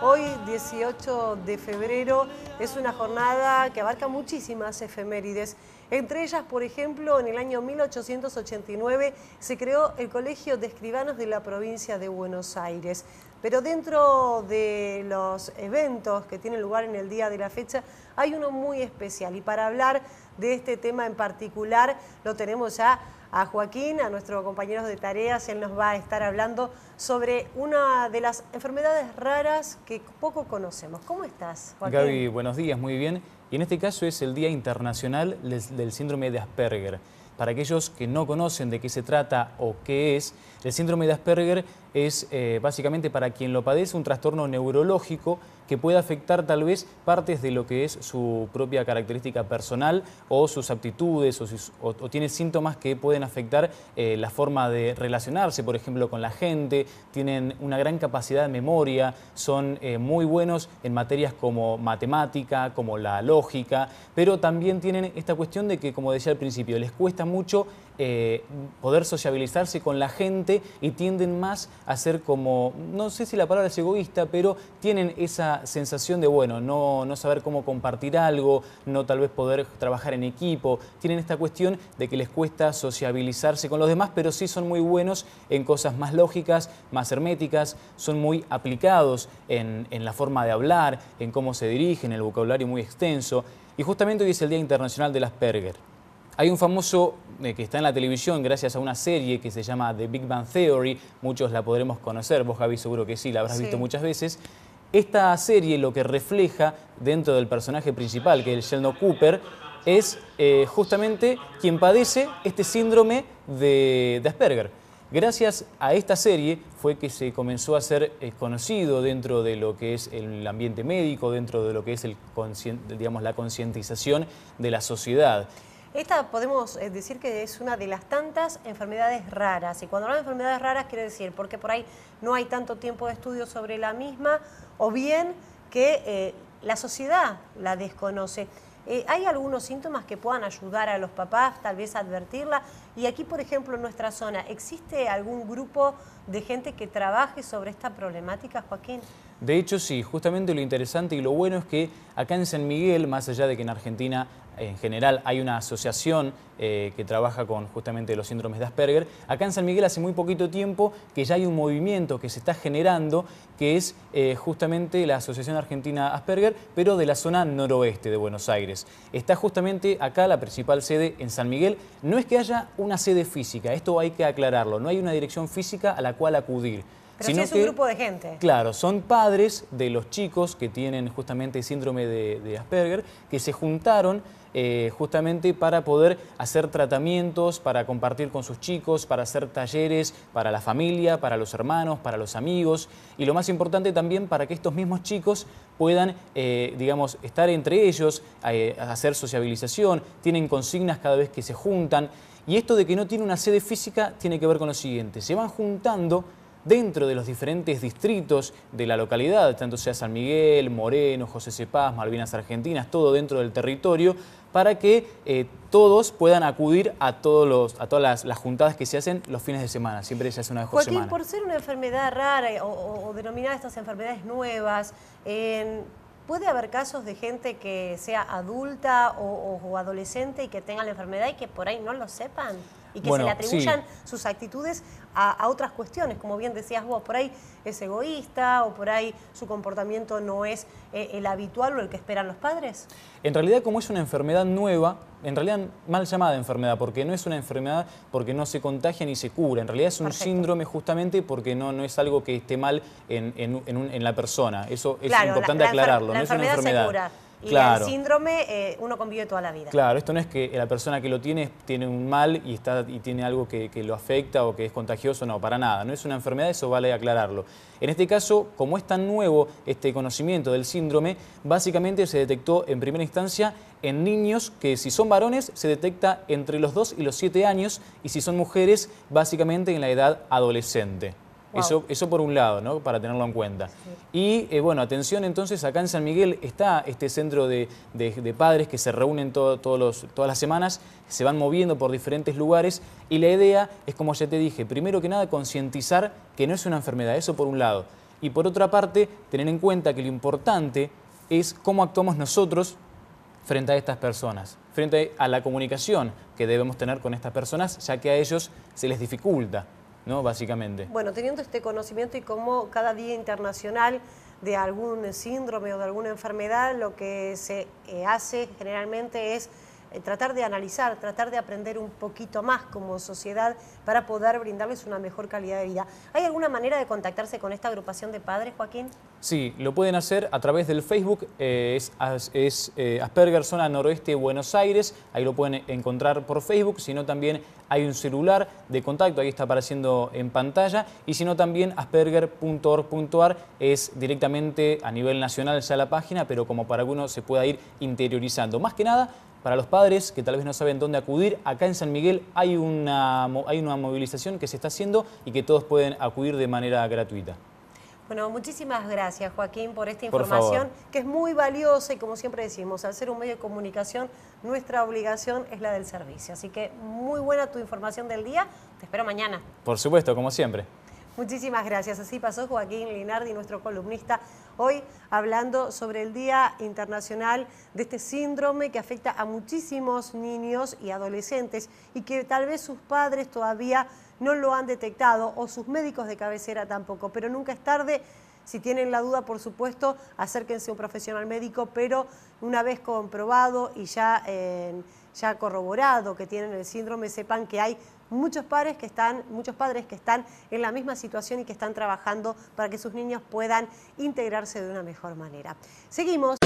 Hoy, 18 de febrero, es una jornada que abarca muchísimas efemérides. Entre ellas, por ejemplo, en el año 1889 se creó el Colegio de Escribanos de la provincia de Buenos Aires. Pero dentro de los eventos que tienen lugar en el día de la fecha, hay uno muy especial. Y para hablar de este tema en particular, lo tenemos ya a Joaquín, a nuestro compañero de tareas. Él nos va a estar hablando sobre una de las enfermedades raras que poco conocemos. ¿Cómo estás, Joaquín? Gaby, buenos días, muy bien. Y en este caso es el Día Internacional del Síndrome de Asperger. Para aquellos que no conocen de qué se trata o qué es, el síndrome de Asperger es eh, básicamente para quien lo padece un trastorno neurológico que puede afectar tal vez partes de lo que es su propia característica personal o sus aptitudes o, tiene síntomas que pueden afectar eh, la forma de relacionarse, por ejemplo, con la gente, tienen una gran capacidad de memoria, son eh, muy buenos en materias como matemática, como la lógica, pero también tienen esta cuestión de que, como decía al principio, les cuesta mucho eh, poder sociabilizarse con la gente y tienden más a ser como, no sé si la palabra es egoísta, pero tienen esa sensación de, bueno, no, saber cómo compartir algo, no tal vez poder trabajar en equipo, tienen esta cuestión de que les cuesta sociabilizarse con los demás, pero sí son muy buenos en cosas más lógicas, más herméticas, son muy aplicados en, la forma de hablar, en cómo se dirigen, el vocabulario muy extenso. Y justamente hoy es el Día Internacional de las Perger. Hay un famoso eh, que está en la televisión gracias a una serie que se llama The Big Bang Theory, muchos la podremos conocer, vos Javi seguro que sí, la habrás visto muchas veces. Esta serie lo que refleja dentro del personaje principal, que es Sheldon Cooper, es eh, justamente quien padece este síndrome de, Asperger. Gracias a esta serie fue que se comenzó a ser eh, conocido dentro de lo que es el ambiente médico, dentro de lo que es el, digamos, la concientización de la sociedad. Esta podemos eh, decir que es una de las tantas enfermedades raras. Y cuando hablamos de enfermedades raras quiere decir porque por ahí no hay tanto tiempo de estudio sobre la misma o bien que eh, la sociedad la desconoce. Eh, ¿Hay algunos síntomas que puedan ayudar a los papás, tal vez a advertirla? Y aquí, por ejemplo, en nuestra zona, ¿existe algún grupo de gente que trabaje sobre esta problemática, Joaquín? De hecho, sí, justamente lo interesante y lo bueno es que acá en San Miguel, más allá de que en Argentina en general hay una asociación eh, que trabaja con justamente los síndromes de Asperger. Acá en San Miguel hace muy poquito tiempo que ya hay un movimiento que se está generando que es eh, justamente la Asociación Argentina Asperger, pero de la zona noroeste de Buenos Aires. Está justamente acá la principal sede en San Miguel. No es que haya una sede física, esto hay que aclararlo, no hay una dirección física a la cual acudir. Pero es un grupo de gente. Claro, son padres de los chicos que tienen justamente síndrome de, Asperger, que se juntaron eh, justamente para poder hacer tratamientos, para compartir con sus chicos, para hacer talleres para la familia, para los hermanos, para los amigos y lo más importante también para que estos mismos chicos puedan, eh, digamos, estar entre ellos, eh, hacer sociabilización, tienen consignas cada vez que se juntan y esto de que no tiene una sede física tiene que ver con lo siguiente, se van juntando dentro de los diferentes distritos de la localidad, tanto sea San Miguel, Moreno, José Cepaz, Malvinas Argentinas, todo dentro del territorio, para que eh, todos puedan acudir a, todos los, a todas las, juntadas que se hacen los fines de semana, siempre se hace una vez por por ser una enfermedad rara o, o denominada estas enfermedades nuevas, ¿Puede haber casos de gente que sea adulta o, o adolescente y que tenga la enfermedad y que por ahí no lo sepan? y que se le atribuyan sus actitudes a, otras cuestiones, como bien decías vos, por ahí es egoísta o por ahí su comportamiento no es eh, el habitual o el que esperan los padres? En realidad como es una enfermedad nueva, en realidad mal llamada enfermedad, porque no es una enfermedad porque no se contagia ni se cura, en realidad es un síndrome justamente porque no, no es algo que esté mal en, en, en, la persona, eso es importante aclararlo, no es una enfermedad. Y el síndrome eh, uno convive toda la vida. Claro, esto no es que la persona que lo tiene tiene un mal y, está, y tiene algo que, que, lo afecta o que es contagioso, no, para nada. No es una enfermedad, eso vale aclararlo. En este caso, como es tan nuevo este conocimiento del síndrome, básicamente se detectó en primera instancia en niños que si son varones se detecta entre los 2 y los 7 años y si son mujeres básicamente en la edad adolescente. Eso, por un lado, ¿no? para tenerlo en cuenta. Y eh, bueno, atención entonces, acá en San Miguel está este centro de, de, padres que se reúnen todas las semanas, se van moviendo por diferentes lugares y la idea es, como ya te dije, primero que nada concientizar que no es una enfermedad, eso por un lado. Y por otra parte, tener en cuenta que lo importante es cómo actuamos nosotros frente a estas personas, frente a la comunicación que debemos tener con estas personas, ya que a ellos se les dificulta. ¿no? Básicamente. Bueno, teniendo este conocimiento y como cada día internacional de algún síndrome o de alguna enfermedad, lo que se eh, hace generalmente es eh, tratar de analizar, tratar de aprender un poquito más como sociedad para poder brindarles una mejor calidad de vida. ¿Hay alguna manera de contactarse con esta agrupación de padres, Joaquín? Sí, lo pueden hacer a través del Facebook, eh, es, eh, Asperger Zona Noroeste Buenos Aires, ahí lo pueden encontrar por Facebook, sino también hay un celular de contacto, ahí está apareciendo en pantalla, y sino también asperger.org.ar es directamente a nivel nacional ya la página, pero como para algunos se pueda ir interiorizando. Más que nada, para los padres que tal vez no saben dónde acudir, acá en San Miguel hay una, hay una movilización que se está haciendo y que todos pueden acudir de manera gratuita. Bueno, muchísimas gracias Joaquín por esta información que es muy valiosa y como siempre decimos, al ser un medio de comunicación, nuestra obligación es la del servicio. Así que muy buena tu información del día, te espero mañana. Por supuesto, como siempre. Muchísimas gracias. Así pasó Joaquín Linardi, nuestro columnista Hoy hablando sobre el Día Internacional de este síndrome que afecta a muchísimos niños y adolescentes y que tal vez sus padres todavía no lo han detectado o sus médicos de cabecera tampoco, pero nunca es tarde. Si tienen la duda, por supuesto, acérquense a un profesional médico, pero una vez comprobado y ya, eh, ya corroborado que tienen el síndrome, sepan que hay muchos padres que están, muchos padres que están en la misma situación y que están trabajando para que sus niños puedan integrarse de una mejor manera. Seguimos.